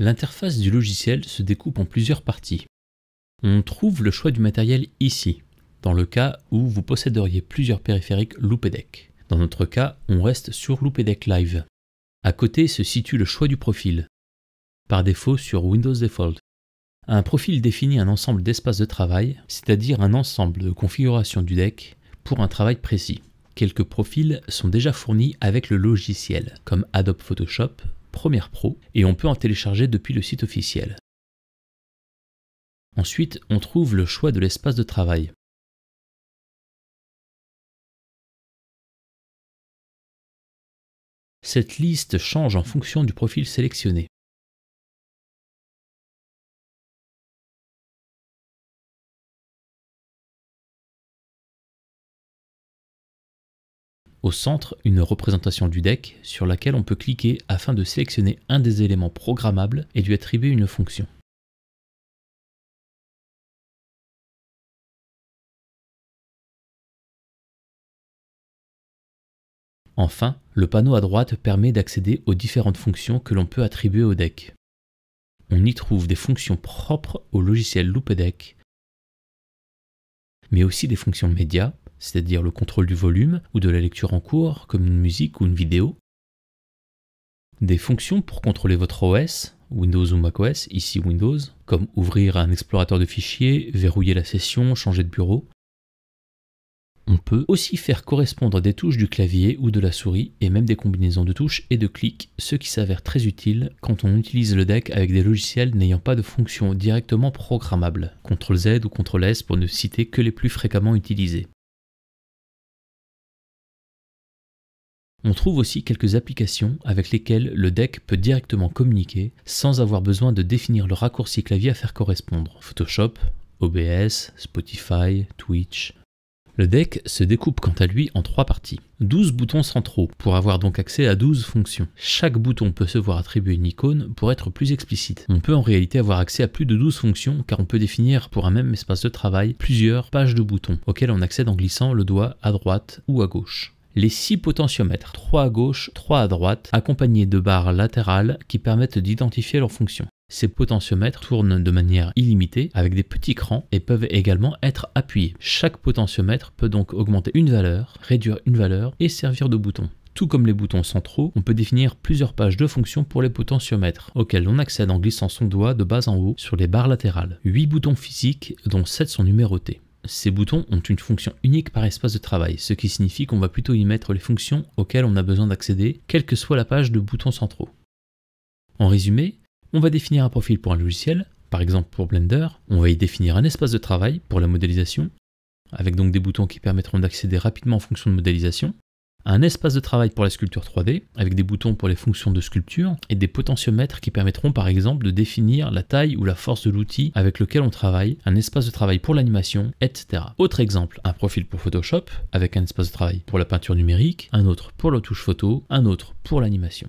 L'interface du logiciel se découpe en plusieurs parties. On trouve le choix du matériel ici, dans le cas où vous posséderiez plusieurs périphériques Loopedec. Dans notre cas, on reste sur Loopedec Live. À côté se situe le choix du profil, par défaut sur Windows Default. Un profil définit un ensemble d'espaces de travail, c'est-à-dire un ensemble de configurations du deck pour un travail précis. Quelques profils sont déjà fournis avec le logiciel, comme Adobe Photoshop, Première Pro et on peut en télécharger depuis le site officiel. Ensuite, on trouve le choix de l'espace de travail. Cette liste change en fonction du profil sélectionné. Au centre, une représentation du deck sur laquelle on peut cliquer afin de sélectionner un des éléments programmables et lui attribuer une fonction. Enfin, le panneau à droite permet d'accéder aux différentes fonctions que l'on peut attribuer au deck. On y trouve des fonctions propres au logiciel LoopEDEC, mais aussi des fonctions médias, c'est-à-dire le contrôle du volume ou de la lecture en cours, comme une musique ou une vidéo. Des fonctions pour contrôler votre OS, Windows ou macOS, ici Windows, comme ouvrir un explorateur de fichiers, verrouiller la session, changer de bureau. On peut aussi faire correspondre des touches du clavier ou de la souris et même des combinaisons de touches et de clics, ce qui s'avère très utile quand on utilise le deck avec des logiciels n'ayant pas de fonctions directement programmables, CTRL Z ou CTRL S pour ne citer que les plus fréquemment utilisés. On trouve aussi quelques applications avec lesquelles le deck peut directement communiquer sans avoir besoin de définir le raccourci clavier à faire correspondre. Photoshop, OBS, Spotify, Twitch. Le deck se découpe quant à lui en trois parties. 12 boutons centraux, pour avoir donc accès à 12 fonctions. Chaque bouton peut se voir attribuer une icône pour être plus explicite. On peut en réalité avoir accès à plus de 12 fonctions car on peut définir pour un même espace de travail plusieurs pages de boutons auxquelles on accède en glissant le doigt à droite ou à gauche les 6 potentiomètres, 3 à gauche, 3 à droite, accompagnés de barres latérales qui permettent d'identifier leurs fonctions. Ces potentiomètres tournent de manière illimitée avec des petits crans et peuvent également être appuyés. Chaque potentiomètre peut donc augmenter une valeur, réduire une valeur et servir de bouton. Tout comme les boutons centraux, on peut définir plusieurs pages de fonctions pour les potentiomètres, auxquelles on accède en glissant son doigt de bas en haut sur les barres latérales. 8 boutons physiques, dont 7 sont numérotés ces boutons ont une fonction unique par espace de travail, ce qui signifie qu'on va plutôt y mettre les fonctions auxquelles on a besoin d'accéder, quelle que soit la page de boutons centraux. En résumé, on va définir un profil pour un logiciel, par exemple pour Blender, on va y définir un espace de travail pour la modélisation, avec donc des boutons qui permettront d'accéder rapidement en fonction de modélisation, un espace de travail pour la sculpture 3D, avec des boutons pour les fonctions de sculpture, et des potentiomètres qui permettront par exemple de définir la taille ou la force de l'outil avec lequel on travaille, un espace de travail pour l'animation, etc. Autre exemple, un profil pour Photoshop, avec un espace de travail pour la peinture numérique, un autre pour la touche photo, un autre pour l'animation.